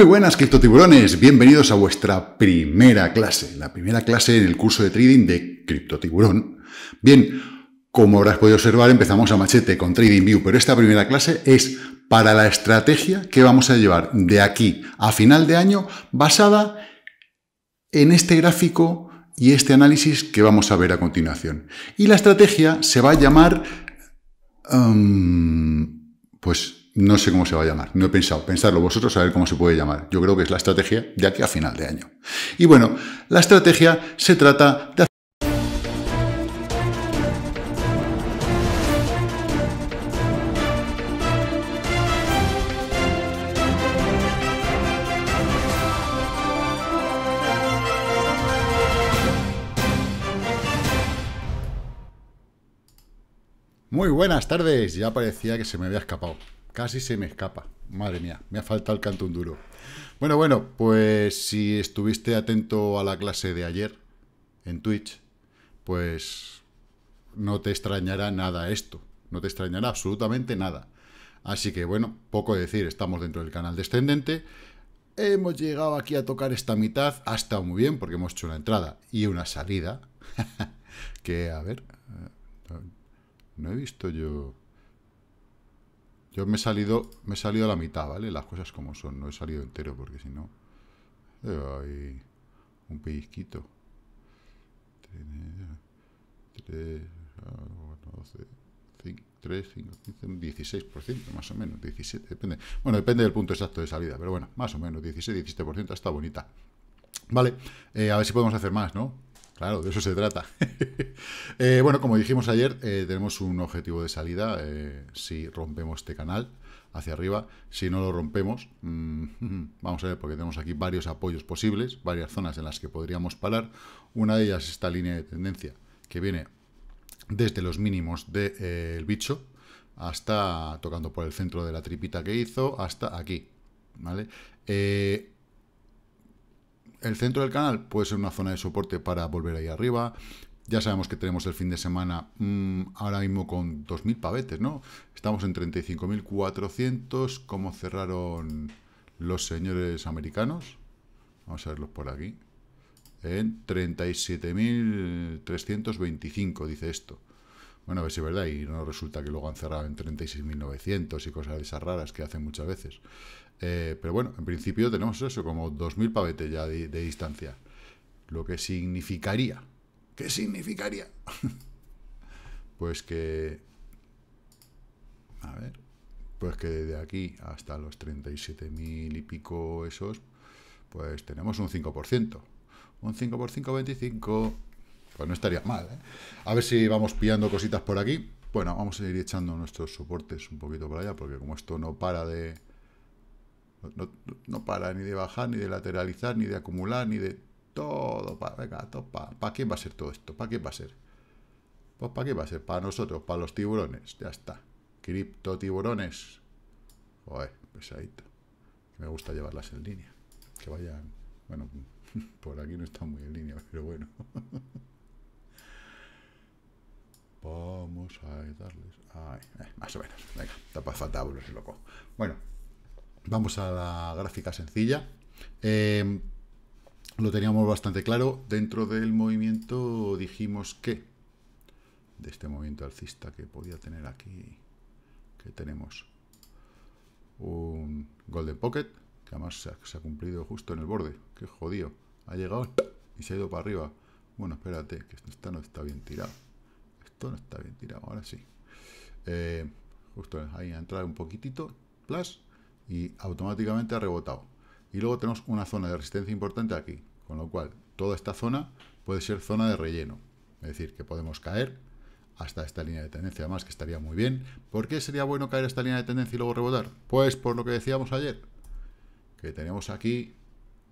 Muy buenas criptotiburones, bienvenidos a vuestra primera clase, la primera clase en el curso de trading de Tiburón. Bien, como habrás podido observar, empezamos a machete con TradingView, pero esta primera clase es para la estrategia que vamos a llevar de aquí a final de año basada en este gráfico y este análisis que vamos a ver a continuación. Y la estrategia se va a llamar... Em, pues no sé cómo se va a llamar, no he pensado, pensarlo vosotros a ver cómo se puede llamar. Yo creo que es la estrategia de aquí a final de año. Y bueno, la estrategia se trata de... hacer... Muy buenas tardes, ya parecía que se me había escapado. Casi se me escapa. Madre mía, me ha faltado el canto un duro. Bueno, bueno, pues si estuviste atento a la clase de ayer en Twitch, pues no te extrañará nada esto. No te extrañará absolutamente nada. Así que bueno, poco decir, estamos dentro del canal descendente. Hemos llegado aquí a tocar esta mitad. Ha estado muy bien porque hemos hecho una entrada y una salida. que, a ver, eh, no he visto yo... Yo me he salido me he salido a la mitad, ¿vale? Las cosas como son, no he salido entero porque si no... Eh, hay un pellizquito. 3, 5, 3, 5, 15, 16% más o menos, 17, depende. Bueno, depende del punto exacto de salida, pero bueno, más o menos, 16, 17% está bonita. Vale, eh, a ver si podemos hacer más, ¿no? Claro, de eso se trata. Eh, bueno, como dijimos ayer, eh, tenemos un objetivo de salida eh, si rompemos este canal hacia arriba. Si no lo rompemos, mm, vamos a ver, porque tenemos aquí varios apoyos posibles, varias zonas en las que podríamos parar. Una de ellas es esta línea de tendencia que viene desde los mínimos del bicho hasta tocando por el centro de la tripita que hizo hasta aquí. ¿vale? El centro del canal puede ser una zona de soporte para volver ahí arriba. Ya sabemos que tenemos el fin de semana mm, ahora mismo con 2.000 pavetes, ¿no? Estamos en 35.400. como cerraron los señores americanos? Vamos a verlos por aquí. En 37.325, dice esto. Bueno, a ver si es verdad, y no resulta que luego han cerrado en 36.900 y cosas de esas raras que hacen muchas veces. Eh, pero bueno, en principio tenemos eso, como 2.000 pavetes ya de, distancia. Lo que significaría... ¿Qué significaría? pues que... A ver. Pues que de aquí hasta los 37.000 y pico esos, pues tenemos un 5%. Un 5 por 5, 25. Pues no estaría mal, ¿eh? A ver si vamos pillando cositas por aquí. Bueno, vamos a ir echando nuestros soportes un poquito por allá, porque como esto no para de, no, para ni de bajar, ni de lateralizar, ni de acumular, ni de todo. para... venga, ¿Para quién va a ser todo esto? ¿Para quién va a ser? Pues ¿para qué va a ser? Para nosotros, para los tiburones. Ya está. Cripto tiburones. pesadito. Me gusta llevarlas en línea. Que vayan... Bueno, por aquí no está muy en línea, pero bueno. Vamos a darles... Ay, eh, más o menos. Venga, tapa fatábulos, pues, loco. Bueno, Vamos a la gráfica sencilla. Em, lo teníamos bastante claro. Dentro del movimiento dijimos que, de este movimiento alcista que podía tener aquí, que tenemos un Golden Pocket, que además se ha, cumplido justo en el borde. ¡Qué jodido! Ha llegado y se ha ido para arriba. Bueno, espérate, que esto no está bien tirado. Esto no está bien tirado, ahora sí. Eh, justo ahí a entrado un poquitito. Plus, y automáticamente ha rebotado. Y luego tenemos una zona de resistencia importante aquí, con lo cual toda esta zona puede ser zona de relleno. Es decir, que podemos caer hasta esta línea de tendencia, además que estaría muy bien. ¿Por qué sería bueno caer esta línea de tendencia y luego rebotar? Pues por lo que decíamos ayer, que tenemos aquí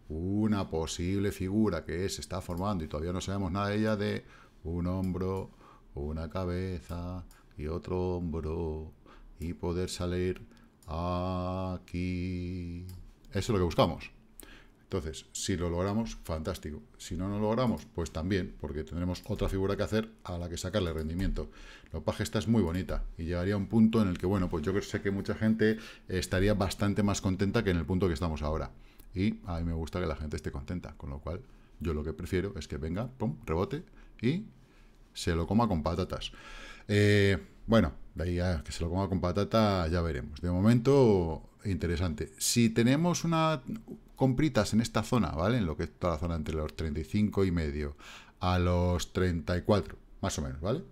una posible figura que se está formando y todavía no sabemos nada de ella de un hombro, una cabeza y otro hombro y poder salir aquí. Eso es lo que buscamos. Entonces, si lo logramos, fantástico. Si no lo logramos, pues también, porque tendremos otra figura que hacer a la que sacarle rendimiento. La paja está es muy bonita y llegaría a un punto en el que, bueno, pues yo sé que mucha gente estaría bastante más contenta que en el punto que estamos ahora. Y a mí me gusta que la gente esté contenta, con lo cual yo lo que prefiero es que venga, pum, rebote y se lo coma con patatas. Eh, bueno, de ahí a que se lo coma con patata ya veremos. De momento, interesante. Si tenemos una compritas en esta zona, ¿vale? En lo que es toda la zona entre los 35 y medio a los 34, más o menos, ¿vale?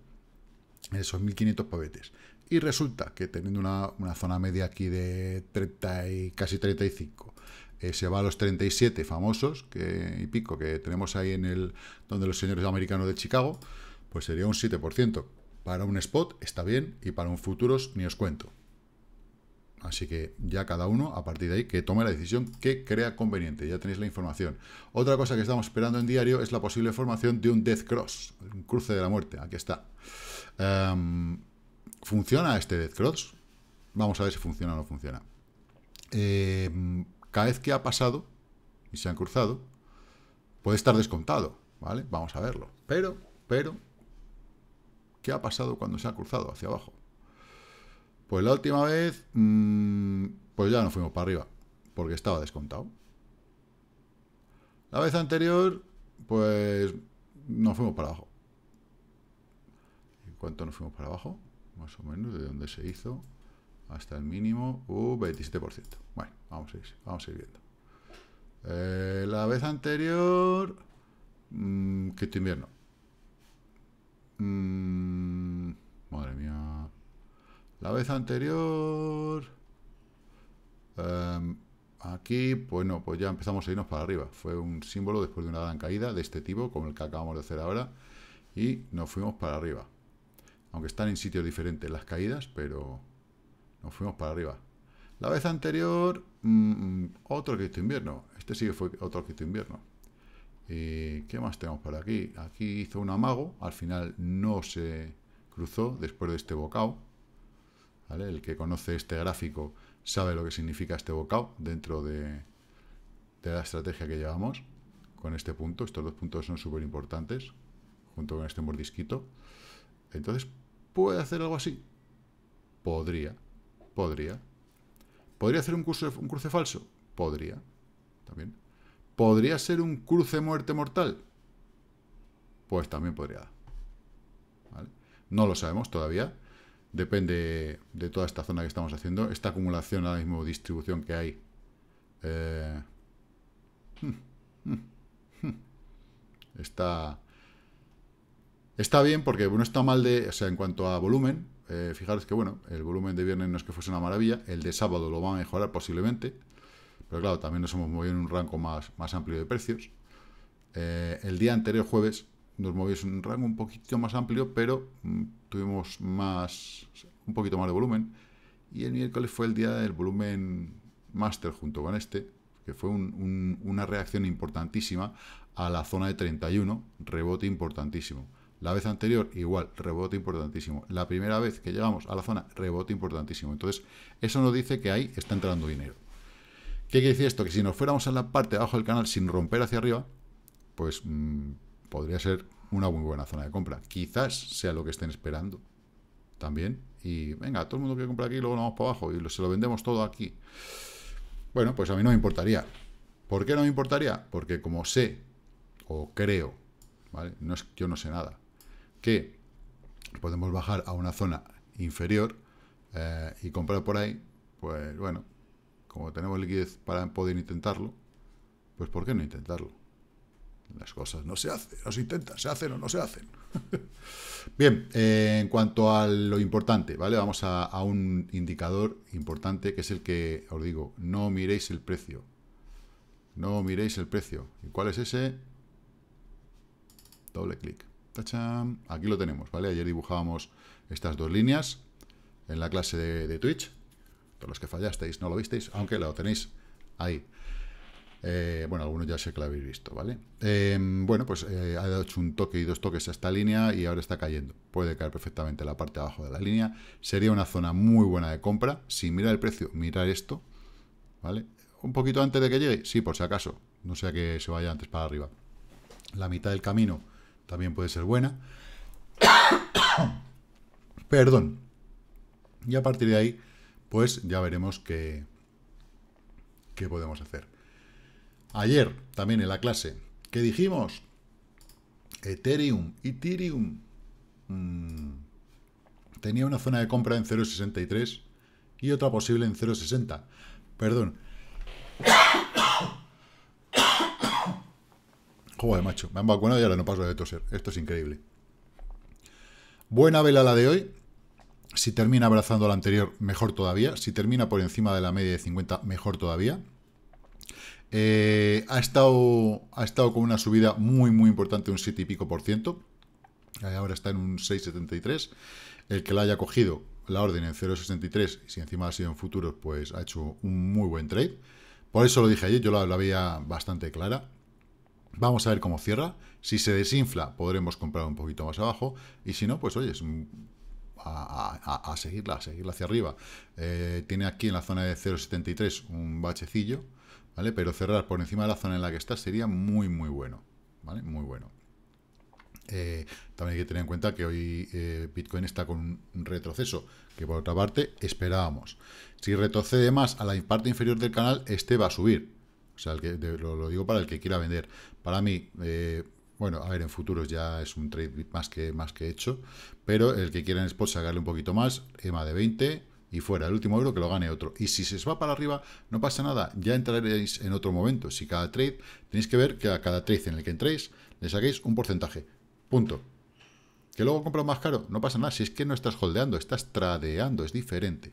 Esos 1500 pavetes. Y resulta que teniendo una, zona media aquí de 30 y casi 35, eh, se va a los 37 famosos que, y pico que tenemos ahí en el donde los señores americanos de Chicago, pues sería un 7%. Para un spot está bien y para un futuros ni os cuento. Así que ya cada uno, a partir de ahí, que tome la decisión que crea conveniente. Ya tenéis la información. Otra cosa que estamos esperando en diario es la posible formación de un Death Cross, un cruce de la muerte. Aquí está. Em, ¿Funciona este Death Cross? Vamos a ver si funciona o no funciona. Em, cada vez que ha pasado y se han cruzado, puede estar descontado, ¿vale? Vamos a verlo. Pero, pero, ¿Qué ha pasado cuando se ha cruzado hacia abajo? Pues la última vez, mm, pues ya no fuimos para arriba, porque estaba descontado. La vez anterior, pues No fuimos para abajo. ¿Y cuánto nos fuimos para abajo? Más o menos, de dónde se hizo hasta el mínimo, uh, 27%. Bueno, vamos a ir, vamos a ir viendo. Eh, la vez anterior, mmm, que invierno, Mm, madre mía. La vez anterior... Em, aquí, bueno, pues ya empezamos a irnos para arriba. Fue un símbolo después de una gran caída de este tipo, como el que acabamos de hacer ahora. Y nos fuimos para arriba. Aunque están en sitios diferentes las caídas, pero nos fuimos para arriba. La vez anterior, mm, mm, otro Cristo invierno. Este sí que fue otro Cristo invierno. ¿Y eh, ¿Qué más tenemos por aquí? Aquí hizo un amago, al final no se cruzó después de este bocado. El que conoce este gráfico sabe lo que significa este bocado dentro de, la estrategia que llevamos con este punto. Estos dos puntos son súper importantes, junto con este mordisquito. Entonces, ¿puede hacer algo así? Podría, podría. ¿Podría hacer un cruce falso? Podría, también. ¿Podría ser un cruce muerte mortal? Pues también podría. No lo sabemos todavía. Depende de toda esta zona que estamos haciendo. Esta acumulación, la mismo distribución que hay. Eh, está... Está bien porque no está mal de... O sea, en cuanto a volumen, eh, fijaros que, bueno, el volumen de viernes no es que fuese una maravilla. El de sábado lo va a mejorar posiblemente. Pero claro, también nos hemos movido en un rango más, más amplio de precios. Eh, el día anterior, jueves, nos movimos en un rango un poquito más amplio, pero mm, tuvimos más un poquito más de volumen. Y el miércoles fue el día del volumen master junto con este, que fue una reacción importantísima a la zona de 31, rebote importantísimo. La vez anterior, igual, rebote importantísimo. La primera vez que llegamos a la zona, rebote importantísimo. Entonces, eso nos dice que ahí está entrando dinero. ¿Qué quiere decir esto? Que si nos fuéramos a la parte de abajo del canal sin romper hacia arriba, pues mm, podría ser una muy buena zona de compra. Quizás sea lo que estén esperando también. Y venga, todo el mundo que comprar aquí, luego vamos para abajo y se lo vendemos todo aquí. Bueno, pues a mí no me importaría. ¿Por qué no me importaría? Porque como sé, o creo, ¿vale? No es, yo no sé nada, que podemos bajar a una zona inferior eh, y comprar por ahí, pues bueno, como tenemos liquidez para poder intentarlo, pues ¿por qué no intentarlo? Las cosas no se hacen, no se intentan, se hacen o no se hacen. Bien, eh, en cuanto a lo importante, ¿vale? Vamos a, un indicador importante que es el que os digo, no miréis el precio. No miréis el precio. ¿Y cuál es ese? Doble clic. Aquí lo tenemos, ¿vale? Ayer dibujábamos estas dos líneas en la clase de Twitch. ...por los que fallasteis, no lo visteis, aunque lo tenéis ahí. Eh, bueno, algunos ya sé que lo habéis visto, ¿vale? Eh, bueno, pues eh, ha dado un toque y dos toques a esta línea y ahora está cayendo. Puede caer perfectamente la parte de abajo de la línea. Sería una zona muy buena de compra. Si mira el precio, mirar esto, ¿vale? Un poquito antes de que llegue, sí, por si acaso. No sea que se vaya antes para arriba. La mitad del camino también puede ser buena. Perdón. Y a partir de ahí pues ya veremos qué, qué podemos hacer. Ayer, también en la clase, ¿qué dijimos? Ethereum, Ethereum, mm. tenía una zona de compra en 0.63 y otra posible en 0.60. Perdón. Joder, macho, me han vacunado y ahora no paso de toser. Esto es increíble. Buena vela la de hoy. Si termina abrazando la anterior, mejor todavía. Si termina por encima de la media de 50, mejor todavía. Eh, ha, estado, ha estado con una subida muy, muy importante, un 7 y pico por ciento. Eh, ahora está en un 6,73. El que la haya cogido, la orden en 0,63, si encima ha sido en futuros, pues ha hecho un muy buen trade. Por eso lo dije ayer, yo la, la veía bastante clara. Vamos a ver cómo cierra. Si se desinfla, podremos comprar un poquito más abajo. Y si no, pues oye, es un a, seguirla, a seguirla hacia arriba. Eh, tiene aquí en la zona de 0.73 un bachecillo, ¿vale? Pero cerrar por encima de la zona en la que está sería muy, muy bueno, ¿vale? Muy bueno. Eh, también hay que tener en cuenta que hoy eh, Bitcoin está con un retroceso que por otra parte esperábamos. Si retrocede más a la parte inferior del canal, este va a subir. O sea, que, lo, digo para el que quiera vender. Para mí, bueno, a ver, en futuros ya es un trade más que, más que hecho. Pero el que quieran es spot sacarle un poquito más, EMA de 20 y fuera. El último euro que lo gane otro. Y si se os va para arriba, no pasa nada. Ya entraréis en otro momento. Si cada trade, tenéis que ver que a cada trade en el que entréis, le saquéis un porcentaje. Punto. Que luego compro más caro, no pasa nada. Si es que no estás holdeando, estás tradeando, es diferente.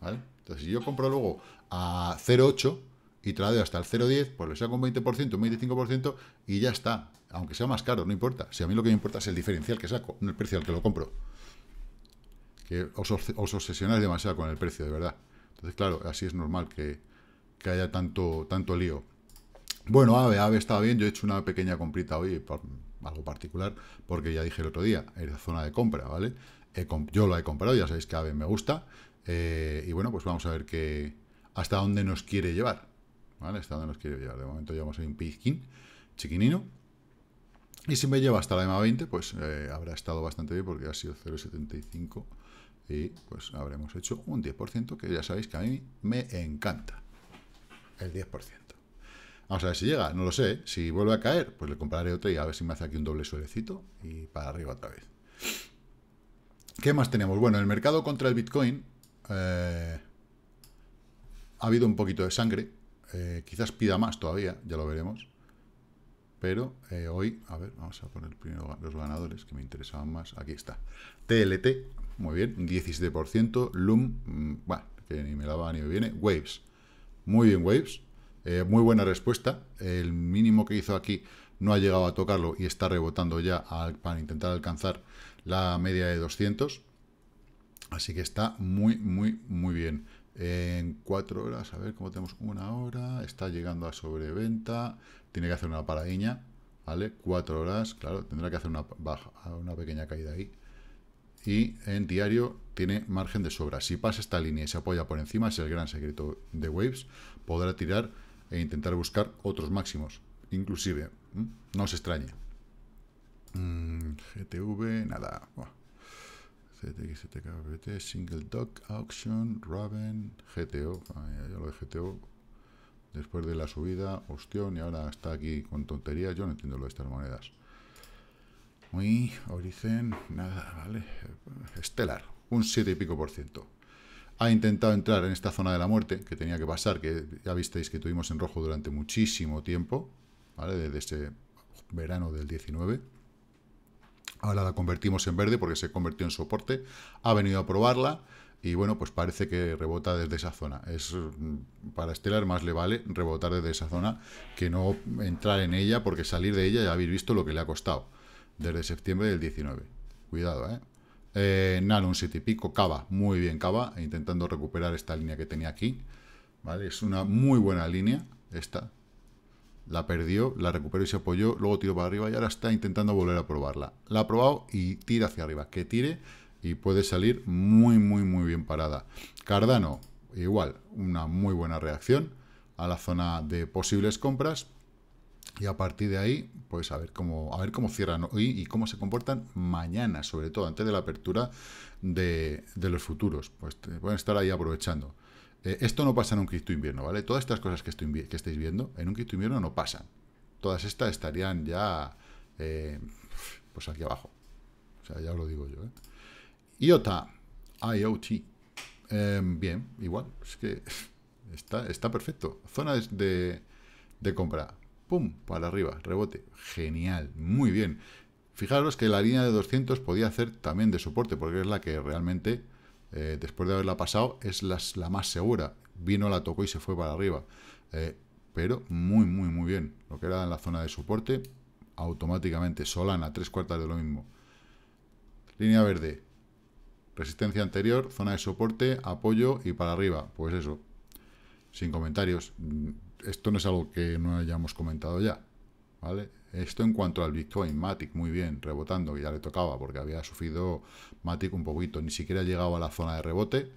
¿Vale? Entonces, si yo compro luego a 0,8 y trae hasta el 0,10, pues le saco un 20%, un 25% y ya está. Aunque sea más caro, no importa. Si a mí lo que me importa es el diferencial que saco, no el precio al que lo compro. Que os, obsesionáis demasiado con el precio, de verdad. Entonces, claro, así es normal que, haya tanto, tanto lío. Bueno, AVE, AVE está bien. Yo he hecho una pequeña comprita hoy, por algo particular, porque ya dije el otro día, Era zona de compra, ¿vale? yo lo he comprado, ya sabéis que AVE me gusta. Eh, y bueno, pues vamos a ver que, hasta dónde nos quiere llevar. ¿vale? donde nos quiero llevar. De momento llevamos ahí un pizquín chiquinino. Y si me lleva hasta la EMA 20, pues eh, habrá estado bastante bien porque ha sido 0,75 y pues habremos hecho un 10%, que ya sabéis que a mí me encanta el 10%. Vamos a ver si llega, no lo sé. Si vuelve a caer, pues le compraré otra y a ver si me hace aquí un doble suelecito y para arriba otra vez. ¿Qué más tenemos? Bueno, el mercado contra el Bitcoin eh, ha habido un poquito de sangre, eh, quizás pida más todavía, ya lo veremos. Pero eh, hoy, a ver, vamos a poner primero los ganadores que me interesaban más. Aquí está. TLT, muy bien, 17%. Loom, mm, bueno, que ni me la va ni me viene. Waves, muy bien Waves. Eh, muy buena respuesta. El mínimo que hizo aquí no ha llegado a tocarlo y está rebotando ya para intentar alcanzar la media de 200. Así que está muy, muy, muy bien en cuatro horas, a ver cómo tenemos una hora, está llegando a sobreventa, tiene que hacer una paradiña, ¿vale? Cuatro horas, claro, tendrá que hacer una baja, una pequeña caída ahí. Y en diario tiene margen de sobra. Si pasa esta línea y se apoya por encima, es el gran secreto de Waves, podrá tirar e intentar buscar otros máximos. Inclusive, no se extrañe. Mm, GTV, nada. Buah ctx Single Dock, Auction, Raven, GTO. ya, lo de GTO. Después de la subida, ostión, y ahora está aquí con tonterías. Yo no entiendo lo de estas monedas. Muy, Origen, nada, vale. Estelar, un 7 y pico por ciento. Ha intentado entrar en esta zona de la muerte, que tenía que pasar, que ya visteis que tuvimos en rojo durante muchísimo tiempo, ¿vale? Desde ese verano del 19 Ahora la convertimos en verde porque se convirtió en soporte. Ha venido a probarla y bueno, pues parece que rebota desde esa zona. Es mm, para Stellar más le vale rebotar desde esa zona que no entrar en ella porque salir de ella ya habéis visto lo que le ha costado desde septiembre del 19. Cuidado, ¿eh? eh Nano, 7 y pico, Cava, muy bien Cava, intentando recuperar esta línea que tenía aquí. ¿vale? Es una muy buena línea esta la perdió, la recuperó y se apoyó, luego tiró para arriba y ahora está intentando volver a probarla. La ha probado y tira hacia arriba, que tire y puede salir muy, muy, muy bien parada. Cardano, igual, una muy buena reacción a la zona de posibles compras. Y a partir de ahí, pues a ver cómo, a ver cómo cierran hoy y cómo se comportan mañana, sobre todo antes de la apertura de, de los futuros. Pues pueden estar ahí aprovechando. Eh, esto no pasa en un cripto invierno, ¿vale? Todas estas cosas que, estoy, que estáis viendo en un cripto invierno no pasan. Todas estas estarían ya, eh, pues aquí abajo. O sea, ya os lo digo yo, ¿eh? IOTA, IoT. Em, bien, igual, es que está, está perfecto. Zona de, de, de compra, pum, para arriba, rebote. Genial, muy bien. Fijaros que la línea de 200 podía hacer también de soporte, porque es la que realmente eh, después de haberla pasado, es la, más segura. Vino, la tocó y se fue para arriba. Eh, pero muy, muy, muy bien. Lo que era en la zona de soporte, automáticamente. Solana, tres cuartas de lo mismo. Línea verde. Resistencia anterior, zona de soporte, apoyo y para arriba. Pues eso. Sin comentarios. Mm, esto no es algo que no hayamos comentado ya. ¿Vale? Esto en cuanto al Bitcoin, Matic muy bien, rebotando, ya le tocaba, porque había sufrido Matic un poquito, ni siquiera ha llegado a la zona de rebote,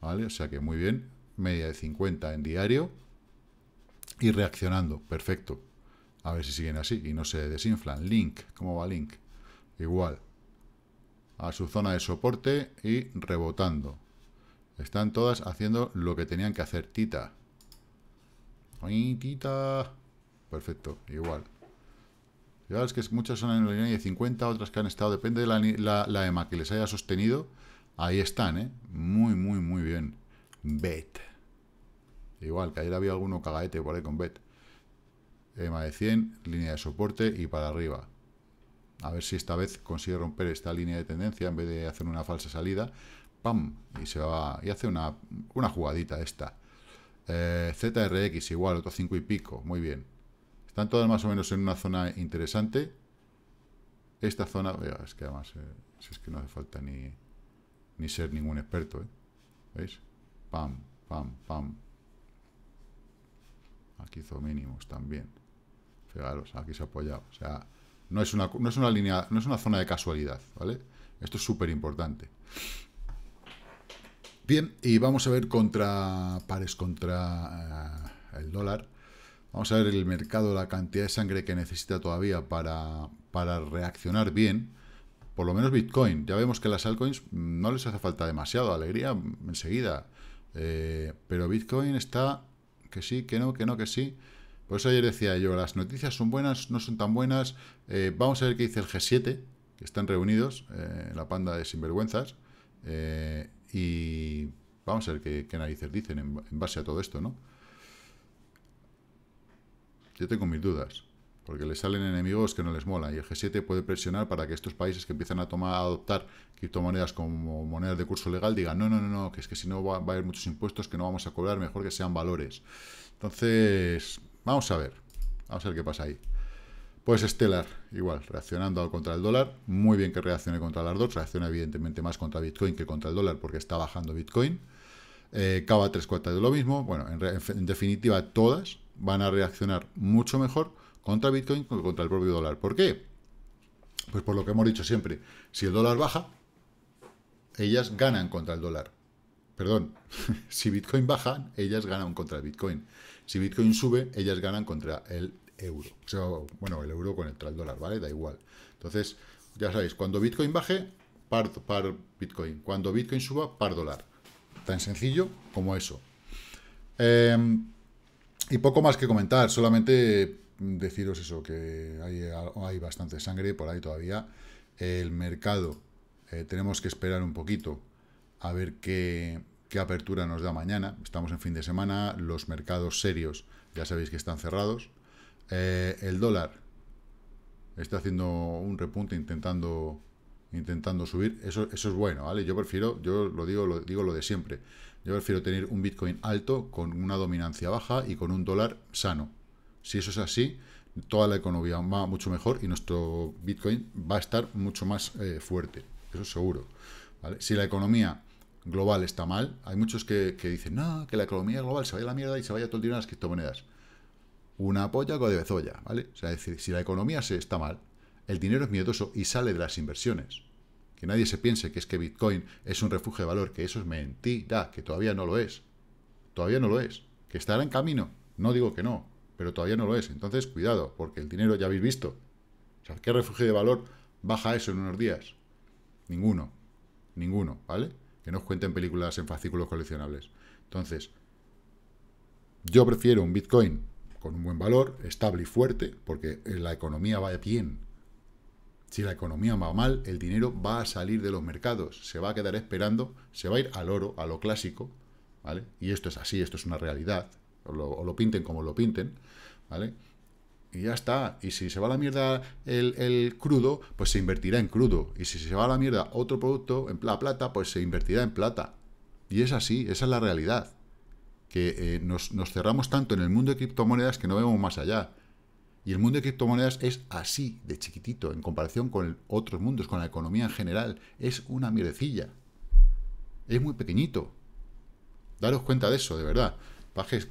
¿vale? O sea que muy bien, media de 50 en diario y reaccionando, perfecto. A ver si siguen así y no se desinflan. Link, ¿cómo va Link? Igual, a su zona de soporte y rebotando. Están todas haciendo lo que tenían que hacer, tita. ¡Ay, tita! Perfecto, igual es que muchas son en la línea de 50, otras que han estado, depende de la, EMA e que les haya sostenido. Ahí están, ¿eh? Muy, muy, muy bien. Bet. Igual, que ayer había alguno cagaete por ahí con Bet. EMA de 100, línea de soporte y para arriba. A ver si esta vez consigue romper esta línea de tendencia en vez de hacer una falsa salida. ¡Pam! Y se va. Y hace una, jugadita esta. Eh, ZRX igual, otro 5 y pico. Muy bien. Están más o menos en una zona interesante. Esta zona, es que además, eh, es que no hace falta ni, ser ningún experto, ¿eh? ¿Veis? Pam, pam, pam. Aquí hizo mínimos también. Fijaros, aquí se ha apoyado. O sea, no es una, es una línea, no es una zona de casualidad, ¿vale? Esto es súper importante. Bien, y vamos a ver contra pares contra eh, el dólar. Vamos a ver el mercado, la cantidad de sangre que necesita todavía para, reaccionar bien. Por lo menos Bitcoin. Ya vemos que las altcoins no les hace falta demasiado. Alegría enseguida. Eh, pero Bitcoin está que sí, que no, que no, que sí. Por eso ayer decía yo, las noticias son buenas, no son tan buenas. Eh, vamos a ver qué dice el G7, que están reunidos, en eh, la panda de sinvergüenzas. y vamos a ver qué, narices dicen en, base a todo esto, ¿no? Yo tengo mis dudas, porque le salen enemigos que no les mola y el G7 puede presionar para que estos países que empiezan a, tomar, a adoptar criptomonedas como monedas de curso legal digan, no, no, no, no que es que si no va, a haber muchos impuestos que no vamos a cobrar, mejor que sean valores. Entonces, vamos a ver, vamos a ver qué pasa ahí. Pues Stellar, igual, reaccionando contra el dólar. Muy bien que reaccione contra las dos. Reacciona evidentemente más contra Bitcoin que contra el dólar porque está bajando Bitcoin. Eh, Cava tres cuartas de lo mismo. Bueno, en, definitiva, todas van a reaccionar mucho mejor contra Bitcoin que contra el propio dólar. ¿Por qué? Pues por lo que hemos dicho siempre, si el dólar baja, ellas ganan contra el dólar. Perdón, si Bitcoin baja, ellas ganan contra el Bitcoin. Si Bitcoin sube, ellas ganan contra el euro. bueno, el euro contra el dólar, ¿vale? Da igual. Entonces, ya sabéis, cuando Bitcoin baje, par, par Bitcoin. Cuando Bitcoin suba, par dólar. Tan sencillo como eso. Eh, y poco más que comentar, solamente deciros eso, que hay, bastante sangre por ahí todavía. El mercado, eh, tenemos que esperar un poquito a ver qué, apertura nos da mañana. Estamos en fin de semana, los mercados serios ya sabéis que están cerrados. Eh, el dólar está haciendo un repunte intentando intentando subir, eso, eso es bueno, ¿vale? Yo prefiero, yo lo digo, lo digo lo de siempre, yo prefiero tener un Bitcoin alto con una dominancia baja y con un dólar sano. Si eso es así, toda la economía va mucho mejor y nuestro Bitcoin va a estar mucho más eh, fuerte, eso es seguro. ¿vale? Si la economía global está mal, hay muchos que, dicen, no, que la economía global se vaya a la mierda y se vaya todo el dinero a las criptomonedas. Una polla con de bezoya, ¿vale? O sea, decir, si la economía se está mal, el dinero es miedoso y sale de las inversiones. Que nadie se piense que es que Bitcoin es un refugio de valor, que eso es mentira, que todavía no lo es. Todavía no lo es. Que estará en camino. No digo que no, pero todavía no lo es. Entonces, cuidado, porque el dinero ya habéis visto. ¿qué refugio de valor baja eso en unos días? Ninguno. Ninguno, ¿vale? Que no os cuenten películas en fascículos coleccionables. Entonces, yo prefiero un Bitcoin con un buen valor, estable y fuerte, porque la economía vaya bien, si la economía va mal, el dinero va a salir de los mercados, se va a quedar esperando, se va a ir al oro, a lo clásico, ¿vale? Y esto es así, esto es una realidad, o lo, pinten como lo pinten, ¿vale? Y ya está, y si se va a la mierda el, crudo, pues se invertirá en crudo, y si se va a la mierda otro producto, en la plata, pues se invertirá en plata. Y es así, esa es la realidad, que eh, nos, nos cerramos tanto en el mundo de criptomonedas que no vemos más allá. Y el mundo de criptomonedas es así de chiquitito en comparación con otros mundos, con la economía en general. Es una mierdecilla. Es muy pequeñito. Daros cuenta de eso, de verdad. Pajes,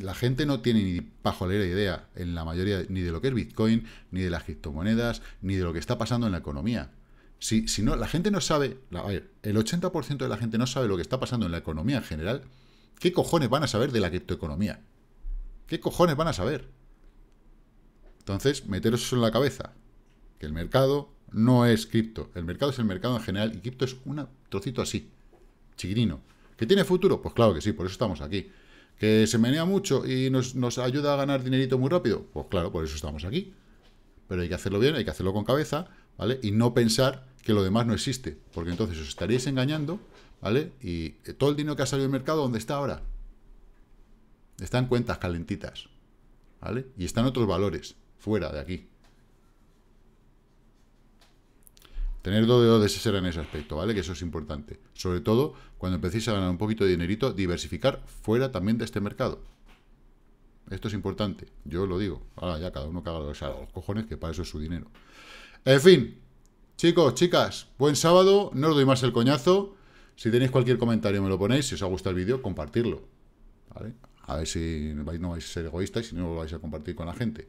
la gente no tiene ni pajolera idea en la mayoría ni de lo que es Bitcoin, ni de las criptomonedas, ni de lo que está pasando en la economía. Si, no, la gente no sabe, el 80% de la gente no sabe lo que está pasando en la economía en general, ¿qué cojones van a saber de la criptoeconomía? ¿Qué cojones van a saber? Entonces, meteros eso en la cabeza, que el mercado no es cripto, el mercado es el mercado en general y cripto es un trocito así, chiquirino. ¿Que tiene futuro? Pues claro que sí, por eso estamos aquí. ¿Que se menea mucho y nos, ayuda a ganar dinerito muy rápido? Pues claro, por eso estamos aquí. Pero hay que hacerlo bien, hay que hacerlo con cabeza, ¿vale? Y no pensar que lo demás no existe, porque entonces os estaréis engañando, ¿vale? Y eh, todo el dinero que ha salido del mercado, ¿dónde está ahora? Está en cuentas calentitas, ¿vale? Y están otros valores. Fuera de aquí. Tener dos dedos de ser en ese aspecto, ¿vale? Que eso es importante. Sobre todo, cuando empecéis a ganar un poquito de dinerito, diversificar fuera también de este mercado. Esto es importante, yo lo digo. Ahora ya cada uno caga los, los cojones, que para eso es su dinero. En fin, chicos, chicas, buen sábado. No os doy más el coñazo. Si tenéis cualquier comentario me lo ponéis. Si os ha gustado el vídeo, compartirlo. ¿Vale? A ver si no vais a ser egoístas y si no lo vais a compartir con la gente.